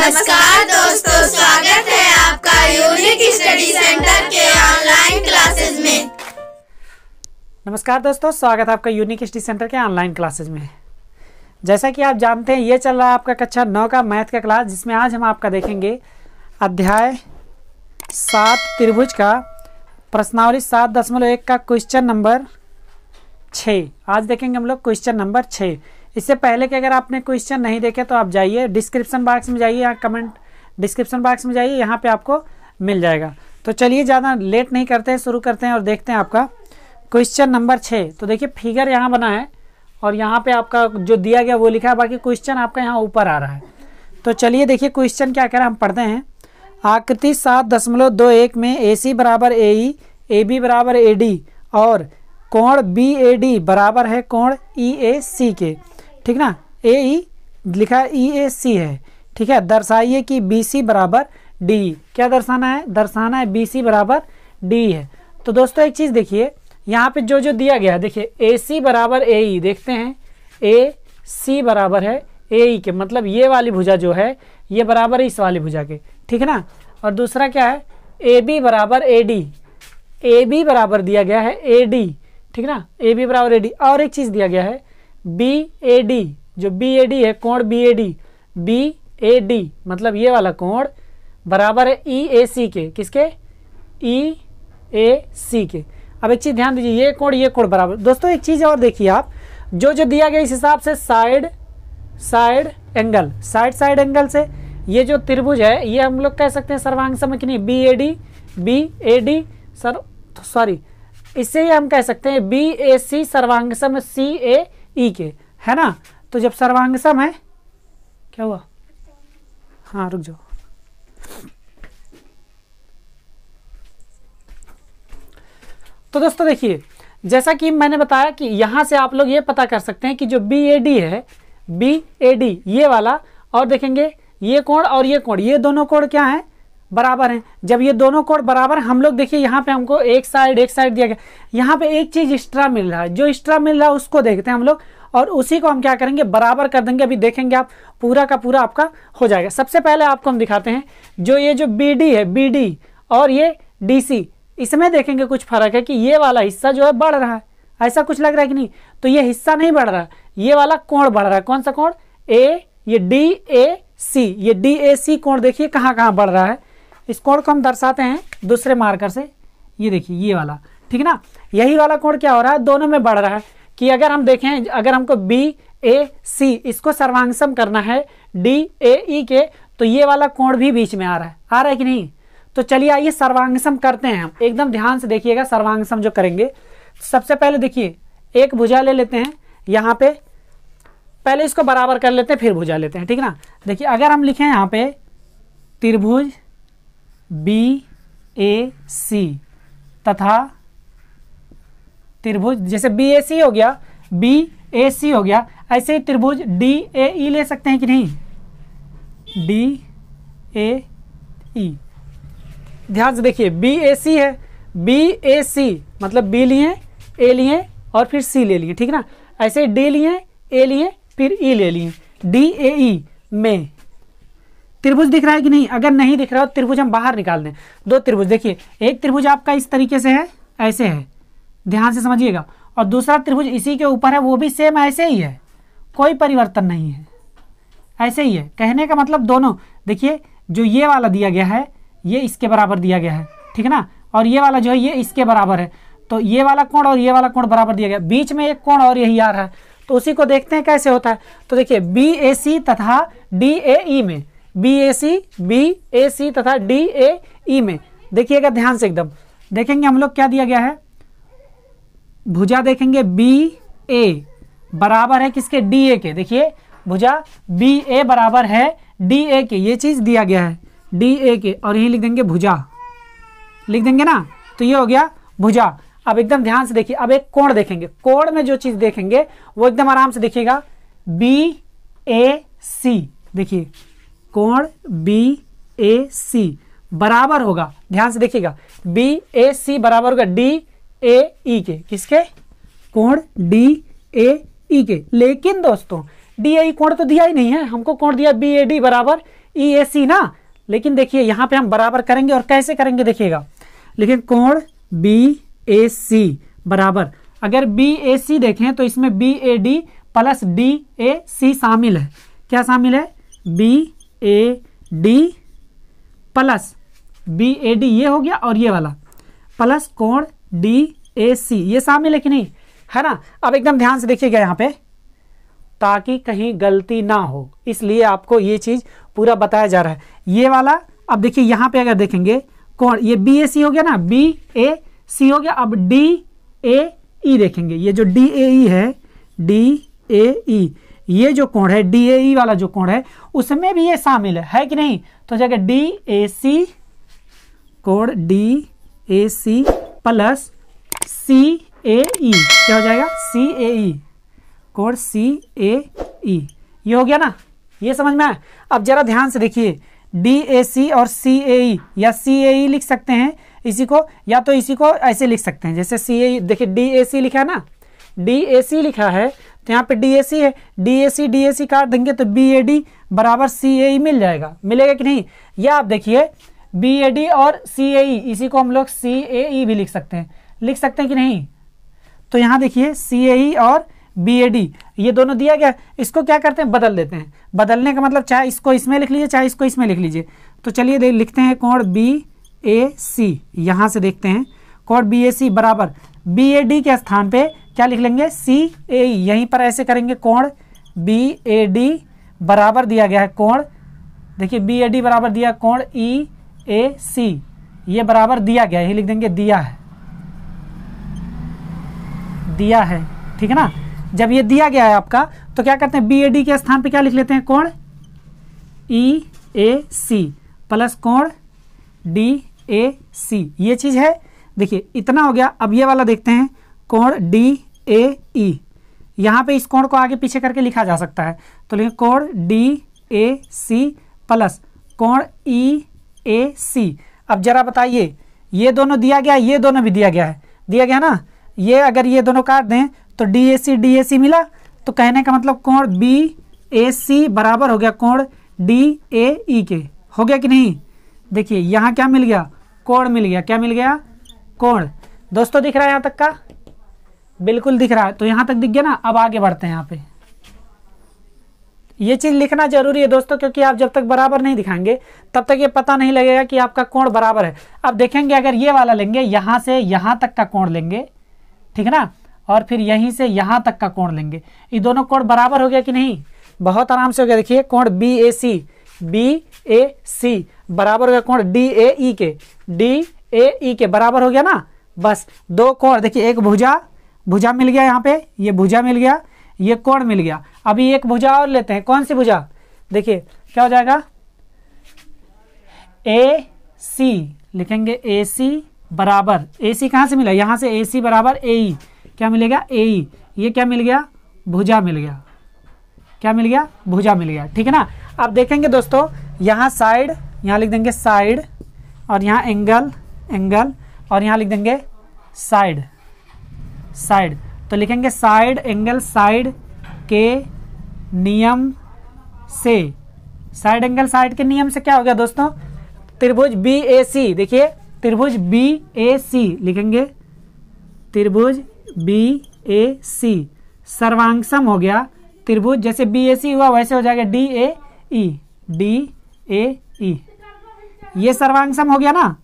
नमस्कार दोस्तों स्वागत है आपका यूनिक स्टडी सेंटर के ऑनलाइन क्लासेस में नमस्कार दोस्तों स्वागत है आपका यूनिक स्टडी सेंटर के ऑनलाइन क्लासेस में जैसा कि आप जानते हैं ये चल रहा है आपका कक्षा नौ का मैथ का क्लास जिसमें आज हम आपका देखेंगे अध्याय सात त्रिभुज का प्रश्नावली सात दशमलव एक का क्वेश्चन नंबर छः आज देखेंगे हम लोग क्वेश्चन नंबर छः इससे पहले कि अगर आपने क्वेश्चन नहीं देखे तो आप जाइए डिस्क्रिप्शन बॉक्स में जाइए यहाँ कमेंट डिस्क्रिप्शन बॉक्स में जाइए यहाँ पे आपको मिल जाएगा तो चलिए ज़्यादा लेट नहीं करते हैं शुरू करते हैं और देखते हैं आपका क्वेश्चन नंबर छः तो देखिए फिगर यहाँ बना है और यहाँ पे आपका जो दिया गया वो लिखा है बाकी क्वेश्चन आपका यहाँ ऊपर आ रहा है तो चलिए देखिए क्वेश्चन क्या कह हम पढ़ते हैं आकृति सात दशमलव दो एक में ए सी बराबर ए ई ए बी बराबर ए डी और कोण बी ए डी बराबर है कोण ई ए सी के ठीक ना ए e लिखा लिखा ई ए सी है ठीक है दर्शाइए कि बी सी बराबर डी क्या दर्शाना है दर्शाना है बी सी बराबर डी है तो दोस्तों एक चीज़ देखिए यहाँ पे जो जो दिया गया है देखिए ए सी बराबर ए ई e, देखते हैं ए सी बराबर है ए ई e के मतलब ये वाली भुजा जो है ये बराबर इस वाली भुजा के ठीक है ना और दूसरा क्या है ए बी बराबर ए डी ए बी बराबर दिया गया है ए डी ठीक ना ए बी बराबर ए डी और एक चीज़ दिया गया है बी ए डी जो बी ए डी है कोण B A D B A D मतलब ये वाला कोण बराबर है ई ए सी के किसके ई ए सी के अब एक चीज़ ध्यान दीजिए ये कोण ये कोण बराबर दोस्तों एक चीज़ और देखिए आप जो जो दिया गया इस हिसाब से side side angle side side angle से ये जो त्रिभुज है ये हम लोग कह सकते हैं सर्वांग नहीं B A D B A D sir sorry इससे ही हम कह सकते हैं बी ए सी सर्वांग सम सी ए ई के है ना तो जब सर्वांग सम है क्या हुआ हाँ रुक जाओ तो दोस्तों देखिए जैसा कि मैंने बताया कि यहां से आप लोग ये पता कर सकते हैं कि जो बी ए डी है बी ए डी ये वाला और देखेंगे ये कोण और ये कोण ये दोनों कोण क्या है बराबर हैं जब ये दोनों कोड बराबर हम लोग देखिए यहाँ पे हमको एक साइड एक साइड दिया गया यहाँ पे एक चीज एक्स्ट्रा मिल रहा है जो एक्स्ट्रा मिल रहा है उसको देखते हैं हम लोग और उसी को हम क्या करेंगे बराबर कर देंगे अभी देखेंगे आप पूरा का पूरा आपका हो जाएगा सबसे पहले आपको हम दिखाते हैं जो ये जो बी है बी और ये डी इसमें देखेंगे कुछ फर्क है कि ये वाला हिस्सा जो है बढ़ रहा है ऐसा कुछ लग रहा है कि नहीं तो ये हिस्सा नहीं बढ़ रहा ये वाला कोण बढ़ रहा है कौन सा कोण ए ये डी ए सी ये डी ए सी कोण देखिए कहाँ कहाँ बढ़ रहा है कोण को हम दर्शाते हैं दूसरे मार्कर से ये देखिए ये वाला ठीक है ना यही वाला कोण क्या हो रहा है दोनों में बढ़ रहा है कि अगर हम देखें अगर हमको बी ए सी इसको सर्वांगसम करना है डी ए ई के तो ये वाला कोण भी बीच में आ रहा है आ रहा है कि नहीं तो चलिए आइए सर्वांगसम करते हैं हम एकदम ध्यान से देखिएगा सर्वांगसम जो करेंगे सबसे पहले देखिए एक भुजा ले लेते हैं यहाँ पे पहले इसको बराबर कर लेते हैं फिर भुजा लेते हैं ठीक ना देखिए अगर हम लिखें यहाँ पे त्रिभुज बी ए सी तथा त्रिभुज जैसे बी ए सी हो गया बी ए सी हो गया ऐसे ही त्रिभुज डी ए ई ले सकते हैं कि नहीं डी ए ई ध्यान से देखिए बी ए सी है बी ए सी मतलब बी लिए ए लिए और फिर सी ले लिए ठीक ना ऐसे डी लिए ए लिए फिर ई ले लिए डी ए ई में त्रिभुज दिख रहा है कि नहीं अगर नहीं दिख रहा हो त्रिभुज हम बाहर निकाल दें दो त्रिभुज देखिए एक त्रिभुज आपका इस तरीके से है ऐसे है ध्यान से समझिएगा और दूसरा त्रिभुज इसी के ऊपर है वो भी सेम ऐसे ही है कोई परिवर्तन नहीं है ऐसे ही है कहने का मतलब दोनों देखिए जो ये वाला दिया गया है ये इसके बराबर दिया गया है ठीक है ना और ये वाला जो है ये इसके बराबर है तो ये वाला कोण और ये वाला कोण बराबर दिया गया बीच में एक कोण और यही आ रहा है तो उसी को देखते हैं कैसे होता है तो देखिए बी ए सी तथा डी ए ई में बी ए सी बी ए सी तथा डी ए ई में देखिएगा ध्यान से एकदम देखेंगे हम लोग क्या दिया गया है भुजा देखेंगे बी ए बराबर है किसके डी ए के देखिए भुजा बी ए बराबर है डी ए के ये चीज़ दिया गया है डी ए के और यही लिख देंगे भुजा लिख देंगे ना तो ये हो गया भुजा अब एकदम ध्यान से देखिए अब एक कोण देखेंगे कोण में जो चीज़ देखेंगे वो एकदम आराम से देखिएगा बी ए सी देखिए कोण बी ए सी बराबर होगा ध्यान से देखिएगा बी ए सी बराबर होगा डी ए ई के किसके कोण डी ए ई के लेकिन दोस्तों डी ए कोण तो दिया ही नहीं है हमको कोण दिया बी ए डी बराबर ई ए सी ना लेकिन देखिए यहां पे हम बराबर करेंगे और कैसे करेंगे देखिएगा लेकिन कोण बी ए सी बराबर अगर बी ए सी देखें तो इसमें B A D plus D A C शामिल है क्या शामिल है B A D plus B A D ये हो गया और ये वाला प्लस कोण डी ए सी ये शामिल है कि नहीं है ना अब एकदम ध्यान से देखिएगा यहाँ पे ताकि कहीं गलती ना हो इसलिए आपको ये चीज़ पूरा बताया जा रहा है ये वाला अब देखिए यहां पे अगर देखेंगे कौन ये बी ए सी हो गया ना बी ए सी हो गया अब डी ए ई देखेंगे ये जो डी ए ई है डी ए ई ये जो कोण है डी ए e वाला जो कोण है उसमें भी ये शामिल है, है कि नहीं तो जगह डी ए सी कोण डी ए सी प्लस सी ए ई क्या हो जाएगा सी ए ई कोण सी ए ई ये हो गया ना ये समझ में आया अब जरा ध्यान से देखिए डी ए सी और सी ए ई या सी ए ई लिख सकते हैं इसी को या तो इसी को ऐसे लिख सकते हैं जैसे सी ए e, देखिए डी ए सी लिखा है ना डी ए सी लिखा है तो यहाँ पे डीएसी है डीएसी डीएसी काट देंगे तो बीएडी बराबर सीएई e मिल जाएगा मिलेगा कि नहीं या आप देखिए बीएडी और सीएई e, इसी को हम लोग सीएई e भी लिख सकते हैं लिख सकते हैं कि नहीं तो यहाँ देखिए सीएई और बीएडी ये दोनों दिया गया इसको क्या करते हैं बदल देते हैं बदलने का मतलब चाहे इसको इसमें लिख लीजिए चाहे इसको इसमें लिख लीजिए तो चलिए लिखते हैं कौन बी ए सी यहाँ से देखते हैं कौन बी ए सी बराबर बी ए डी के स्थान पे क्या लिख लेंगे सी ए यहीं पर ऐसे करेंगे कोण बी ए डी बराबर दिया गया है कोण देखिए बी ए डी बराबर दिया कोण ई ए सी ये बराबर दिया गया यही लिख देंगे दिया है दिया है ठीक है ना जब ये दिया गया है आपका तो क्या करते हैं बी ए डी के स्थान पे क्या लिख लेते हैं कोण ई ए सी प्लस कोण डी ए सी ये चीज़ है देखिए इतना हो गया अब ये वाला देखते हैं कोण डी ए ई e. यहाँ पे इस कोण को आगे पीछे करके लिखा जा सकता है तो लिखें कोण डी ए सी प्लस कोण ई ए सी अब जरा बताइए ये दोनों दिया गया ये दोनों भी दिया गया है दिया गया ना ये अगर ये दोनों काट दें तो D A C D A सी मिला तो कहने का मतलब कोण बी ए सी बराबर हो गया कोण डी ए ई के हो गया कि नहीं देखिए यहाँ क्या मिल गया कोण मिल गया क्या मिल गया कोण दोस्तों दिख रहा है यहाँ तक का बिल्कुल दिख रहा है तो यहाँ तक दिख गया ना अब आगे बढ़ते हैं यहाँ पे ये चीज़ लिखना जरूरी है दोस्तों क्योंकि आप जब तक बराबर नहीं दिखाएंगे तब तक ये पता नहीं लगेगा कि आपका कोण बराबर है अब देखेंगे अगर ये वाला लेंगे यहाँ से यहाँ तक का कोण लेंगे ठीक है ना और फिर यहीं से यहाँ तक का कोण लेंगे ये दोनों कोण बराबर हो गया कि नहीं बहुत आराम से हो गया देखिए कोण बी ए सी बी ए सी बराबर हो गया कोण डी ए ई के डी ए ई के बराबर हो गया ना बस दो कोण देखिए एक भुजा भुजा मिल गया यहाँ पे ये भुजा मिल गया ये कोण मिल गया अभी एक भुजा और लेते हैं कौन सी भुजा देखिए क्या हो जाएगा ए सी लिखेंगे ए सी बराबर ए सी कहाँ से मिला यहाँ से ए सी बराबर ए ई e। क्या मिलेगा ए ई e। ये क्या मिल गया भुजा मिल गया क्या मिल गया भुजा मिल गया ठीक है ना अब देखेंगे दोस्तों यहाँ साइड यहाँ लिख देंगे साइड और यहाँ एंगल एंगल और यहाँ लिख देंगे साइड साइड तो लिखेंगे साइड एंगल साइड के नियम से साइड एंगल साइड के नियम से क्या हो गया दोस्तों त्रिभुज बी ए सी देखिए त्रिभुज बी ए सी लिखेंगे त्रिभुज बी ए सी सर्वांगसम हो गया त्रिभुज जैसे बी ए सी हुआ वैसे हो जाएगा D A E D A ई ये सर्वांगसम हो गया ना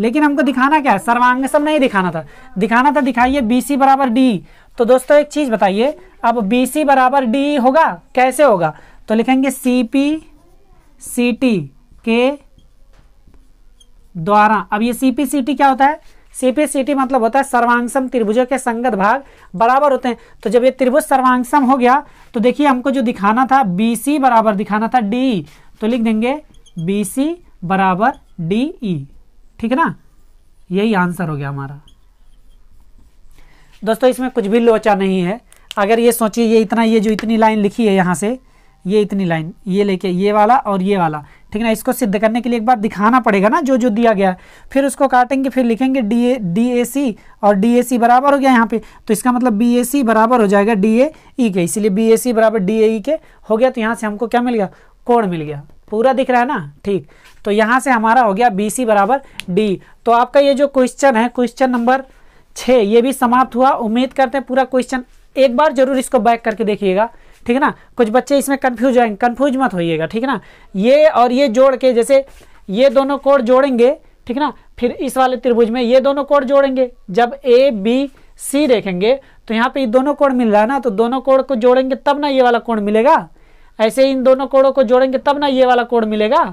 लेकिन हमको दिखाना क्या है सर्वांग सब नहीं दिखाना था दिखाना था दिखाइए बी सी बराबर डी तो दोस्तों एक चीज़ बताइए अब बीसी सी बराबर डी होगा कैसे होगा तो लिखेंगे सी पी के द्वारा अब ये सी पी क्या होता है सीपी सीपीसीटी मतलब होता है सर्वांगसम त्रिभुजों के संगत भाग बराबर होते हैं तो जब ये त्रिभुज सर्वांगसम हो गया तो देखिए हमको जो दिखाना था बीसी बराबर दिखाना था डी तो लिख देंगे बीसी बराबर डी ई e। ठीक है ना यही आंसर हो गया हमारा दोस्तों इसमें कुछ भी लोचा नहीं है अगर ये सोचिए ये इतना ये जो इतनी लाइन लिखी है यहाँ से ये इतनी लाइन ये लेके ये वाला और ये वाला ठीक ना इसको सिद्ध करने के लिए एक बार दिखाना पड़ेगा ना जो जो दिया गया फिर उसको काटेंगे फिर लिखेंगे डी ए डी ए सी और डी ए सी बराबर हो गया यहाँ पे तो इसका मतलब बी ए सी बराबर हो जाएगा डी ए ई के इसलिए बी ए सी बराबर डी ए ई के हो गया तो यहाँ से हमको क्या मिल गया कोण मिल गया पूरा दिख रहा है ना ठीक तो यहाँ से हमारा हो गया बी सी बराबर डी तो आपका ये जो क्वेश्चन है क्वेश्चन नंबर छः ये भी समाप्त हुआ उम्मीद करते हैं पूरा क्वेश्चन एक बार जरूर इसको बैक करके देखिएगा ठीक है ना कुछ बच्चे इसमें कन्फ्यूज आएंगे कन्फ्यूज मत होइएगा ठीक है ना ये और ये जोड़ के जैसे ये दोनों कोड जोड़ेंगे ठीक है ना फिर इस वाले त्रिभुज में ये दोनों कोड जोड़ेंगे जब ए बी सी देखेंगे तो यहाँ पे ये दोनों कोड मिल रहा है ना तो दोनों कोड को जोड़ेंगे तब ना ये वाला कोड मिलेगा ऐसे इन दोनों कोड़ों को जोड़ेंगे तब ना ये वाला कोड मिलेगा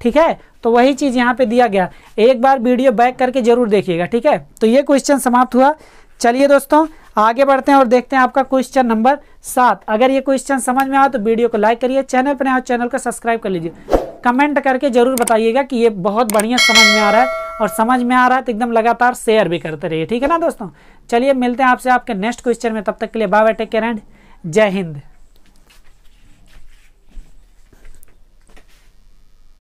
ठीक है तो वही चीज़ यहाँ पे दिया गया एक बार वीडियो बैक करके जरूर देखिएगा ठीक है तो ये क्वेश्चन समाप्त हुआ चलिए दोस्तों आगे बढ़ते हैं और देखते हैं आपका क्वेश्चन नंबर सात अगर ये क्वेश्चन समझ में आया तो वीडियो को लाइक करिए चैनल पर और चैनल को सब्सक्राइब कर लीजिए कमेंट करके जरूर बताइएगा कि ये बहुत बढ़िया समझ में आ रहा है और समझ में आ रहा है तो एकदम लगातार शेयर भी करते रहिए ठीक है ना दोस्तों चलिए मिलते हैं आपसे आपके नेक्स्ट क्वेश्चन में तब तक के लिए बाय टेक केयर एंड जय हिंद